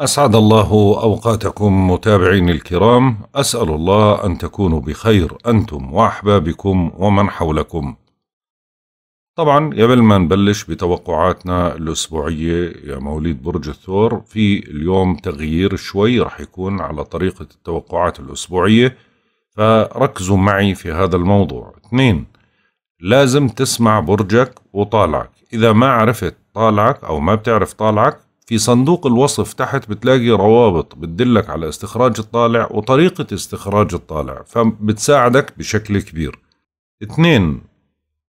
أسعد الله أوقاتكم متابعين الكرام أسأل الله أن تكونوا بخير أنتم وأحبابكم ومن حولكم طبعا قبل ما نبلش بتوقعاتنا الأسبوعية يا مواليد برج الثور في اليوم تغيير شوي رح يكون على طريقة التوقعات الأسبوعية فركزوا معي في هذا الموضوع اثنين لازم تسمع برجك وطالعك إذا ما عرفت طالعك أو ما بتعرف طالعك في صندوق الوصف تحت بتلاقي روابط بتدلك على استخراج الطالع وطريقة استخراج الطالع فبتساعدك بشكل كبير اثنين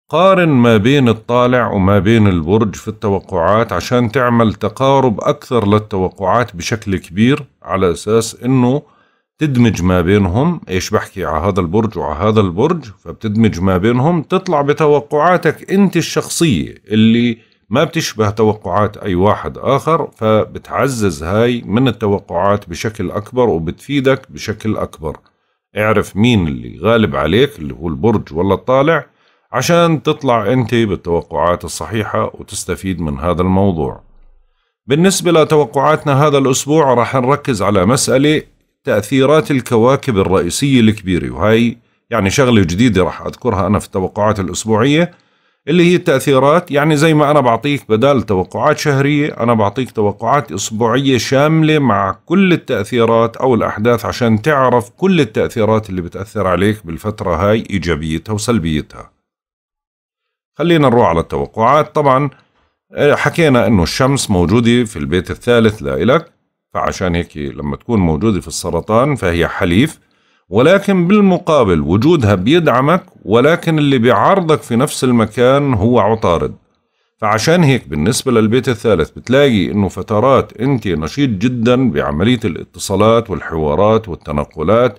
قارن ما بين الطالع وما بين البرج في التوقعات عشان تعمل تقارب أكثر للتوقعات بشكل كبير على أساس أنه تدمج ما بينهم ايش بحكي على هذا البرج وعلى هذا البرج فبتدمج ما بينهم تطلع بتوقعاتك انت الشخصية اللي ما بتشبه توقعات أي واحد آخر فبتعزز هاي من التوقعات بشكل أكبر وبتفيدك بشكل أكبر اعرف مين اللي غالب عليك اللي هو البرج ولا الطالع عشان تطلع أنت بالتوقعات الصحيحة وتستفيد من هذا الموضوع بالنسبة لتوقعاتنا هذا الأسبوع راح نركز على مسألة تأثيرات الكواكب الرئيسية الكبيرة وهي يعني شغلة جديدة راح أذكرها أنا في التوقعات الأسبوعية اللي هي التأثيرات يعني زي ما أنا بعطيك بدال توقعات شهرية أنا بعطيك توقعات أسبوعية شاملة مع كل التأثيرات أو الأحداث عشان تعرف كل التأثيرات اللي بتأثر عليك بالفترة هاي إيجابيتها وسلبيتها خلينا نروح على التوقعات طبعا آه، حكينا أنه الشمس موجودة في البيت الثالث لإلك فعشان هيك لما تكون موجودة في السرطان فهي حليف ولكن بالمقابل وجودها بيدعمك ولكن اللي بيعارضك في نفس المكان هو عطارد فعشان هيك بالنسبة للبيت الثالث بتلاقي انه فترات انت نشيط جدا بعملية الاتصالات والحوارات والتنقلات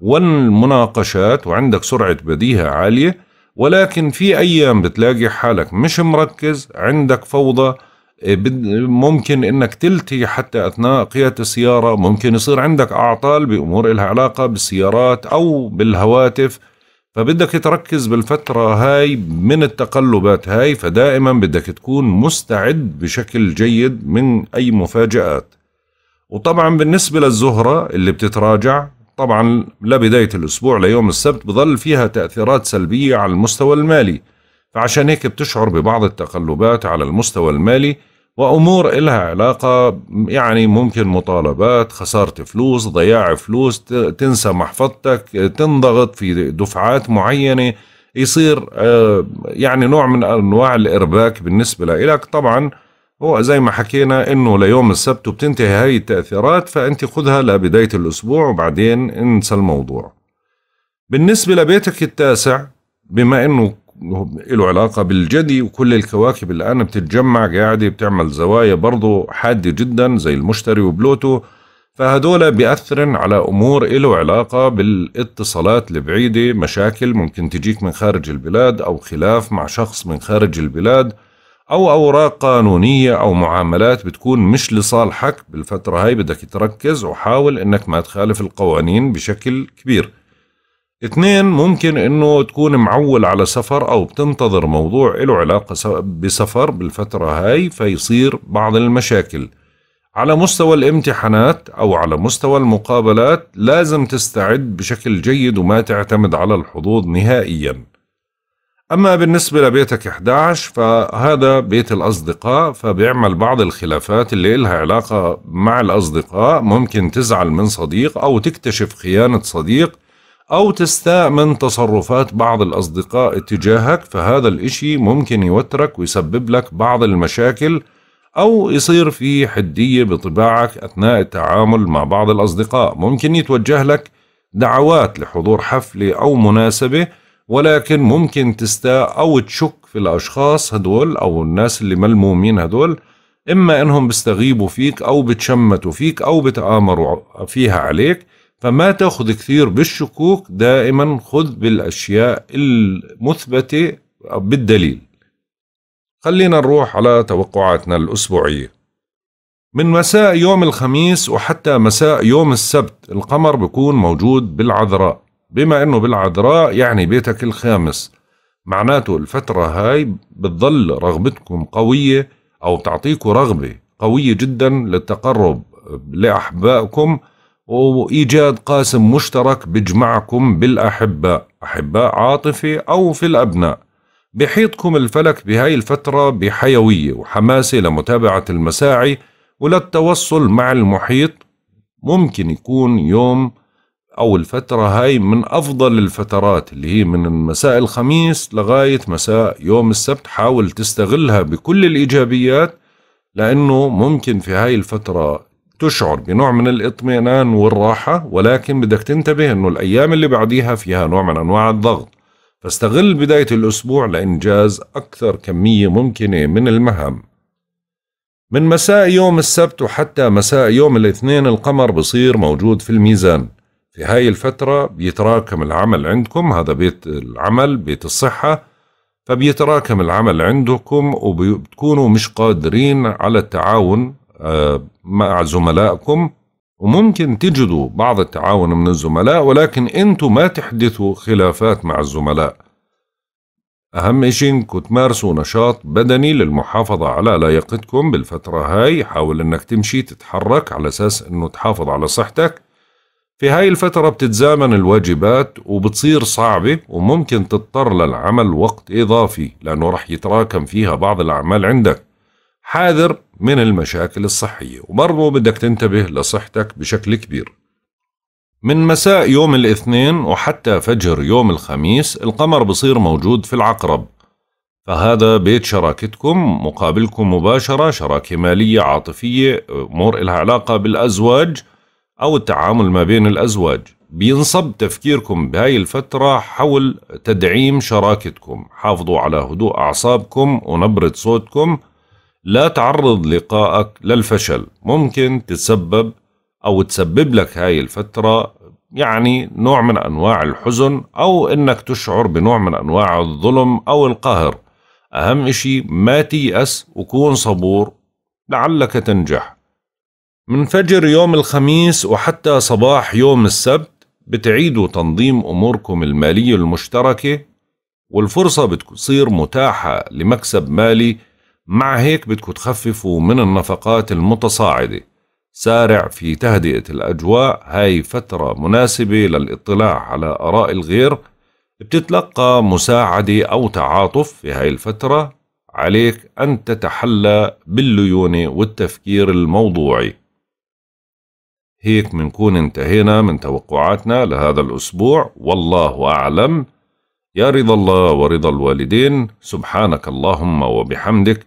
والمناقشات وعندك سرعة بديهة عالية ولكن في ايام بتلاقي حالك مش مركز عندك فوضى آه، ممكن انك تلتي حتى اثناء قياده السياره ممكن يصير عندك اعطال بامور لها علاقه بالسيارات او بالهواتف فبدك تركز بالفترة هاي من التقلبات هاي فدائما بدك تكون مستعد بشكل جيد من أي مفاجآت وطبعا بالنسبة للزهرة اللي بتتراجع طبعا لبداية الأسبوع ليوم السبت بظل فيها تأثيرات سلبية على المستوى المالي فعشان هيك بتشعر ببعض التقلبات على المستوى المالي وامور إلها علاقه يعني ممكن مطالبات خساره فلوس ضياع فلوس تنسى محفظتك تنضغط في دفعات معينه يصير آه، يعني نوع من انواع الارباك بالنسبه لك طبعا هو زي ما حكينا انه ليوم السبت وبتنتهي هاي التاثيرات فانت خذها لبدايه الاسبوع وبعدين انسى الموضوع بالنسبه لبيتك التاسع بما انه له علاقة بالجدي وكل الكواكب الآن بتتجمع قاعدة بتعمل زوايا برضه حادة جدا زي المشتري وبلوتو فهدول بيأثرن على أمور له علاقة بالاتصالات البعيدة مشاكل ممكن تجيك من خارج البلاد أو خلاف مع شخص من خارج البلاد أو أوراق قانونية أو معاملات بتكون مش لصالحك بالفترة هاي بدك تركز وحاول أنك ما تخالف القوانين بشكل كبير اثنين ممكن انه تكون معول على سفر او بتنتظر موضوع له علاقة بسفر بالفترة هاي فيصير بعض المشاكل على مستوى الامتحانات او على مستوى المقابلات لازم تستعد بشكل جيد وما تعتمد على الحظوظ نهائيا اما بالنسبة لبيتك 11 فهذا بيت الاصدقاء فبيعمل بعض الخلافات اللي لها علاقة مع الاصدقاء ممكن تزعل من صديق او تكتشف خيانة صديق أو تستاء من تصرفات بعض الأصدقاء تجاهك فهذا الإشي ممكن يوترك ويسبب لك بعض المشاكل أو يصير في حدية بطباعك أثناء التعامل مع بعض الأصدقاء ممكن يتوجه لك دعوات لحضور حفلة أو مناسبة ولكن ممكن تستاء أو تشك في الأشخاص هدول أو الناس اللي ملمومين هدول إما إنهم بيستغيبوا فيك أو بتشمتوا فيك أو بتآمروا فيها عليك فما تاخذ كثير بالشكوك دائما خذ بالاشياء المثبته بالدليل خلينا نروح على توقعاتنا الاسبوعيه من مساء يوم الخميس وحتى مساء يوم السبت القمر بيكون موجود بالعذراء بما انه بالعذراء يعني بيتك الخامس معناته الفترة هاي بتظل رغبتكم قوية أو تعطيكم رغبة قوية جدا للتقرب لأحبائكم وإيجاد قاسم مشترك بجمعكم بالأحباء أحباء عاطفي أو في الأبناء بحيطكم الفلك بهاي الفترة بحيوية وحماسة لمتابعة المساعي وللتوصل مع المحيط ممكن يكون يوم أو الفترة هاي من أفضل الفترات اللي هي من مساء الخميس لغاية مساء يوم السبت حاول تستغلها بكل الإيجابيات لأنه ممكن في هاي الفترة تشعر بنوع من الاطمئنان والراحة ولكن بدك تنتبه أنه الأيام اللي بعديها فيها نوع من أنواع الضغط فاستغل بداية الأسبوع لإنجاز أكثر كمية ممكنة من المهام من مساء يوم السبت وحتى مساء يوم الاثنين القمر بصير موجود في الميزان في هاي الفترة بيتراكم العمل عندكم هذا بيت العمل بيت الصحة فبيتراكم العمل عندكم وبتكونوا مش قادرين على التعاون آه، مع زملائكم وممكن تجدوا بعض التعاون من الزملاء ولكن انتم ما تحدثوا خلافات مع الزملاء أهم شيء إنكم تمارسوا نشاط بدني للمحافظة على لياقتكم بالفترة هاي حاول إنك تمشي تتحرك على أساس إنه تحافظ على صحتك في هاي الفترة بتتزامن الواجبات وبتصير صعبة وممكن تضطر للعمل وقت إضافي لأنه رح يتراكم فيها بعض الأعمال عندك حاذر من المشاكل الصحية وبرضه بدك تنتبه لصحتك بشكل كبير من مساء يوم الاثنين وحتى فجر يوم الخميس القمر بصير موجود في العقرب فهذا بيت شراكتكم مقابلكم مباشرة شراكة مالية عاطفية أمور إلها علاقة بالأزواج أو التعامل ما بين الأزواج بينصب تفكيركم بهاي الفترة حول تدعيم شراكتكم حافظوا على هدوء أعصابكم ونبرة صوتكم لا تعرض لقائك للفشل ممكن تسبب أو تسبب لك هاي الفترة يعني نوع من أنواع الحزن أو أنك تشعر بنوع من أنواع الظلم أو القهر أهم إشي ما تيأس وكون صبور لعلك تنجح من فجر يوم الخميس وحتى صباح يوم السبت بتعيدوا تنظيم أموركم المالية المشتركة والفرصة بتصير متاحة لمكسب مالي مع هيك بدكم تخففوا من النفقات المتصاعدة سارع في تهدئة الأجواء هاي فترة مناسبة للاطلاع على آراء الغير بتتلقى مساعدة أو تعاطف في هاي الفترة عليك أن تتحلى بالليونة والتفكير الموضوعي هيك منكون انتهينا من توقعاتنا لهذا الأسبوع والله أعلم يا رضا الله ورضا الوالدين سبحانك اللهم وبحمدك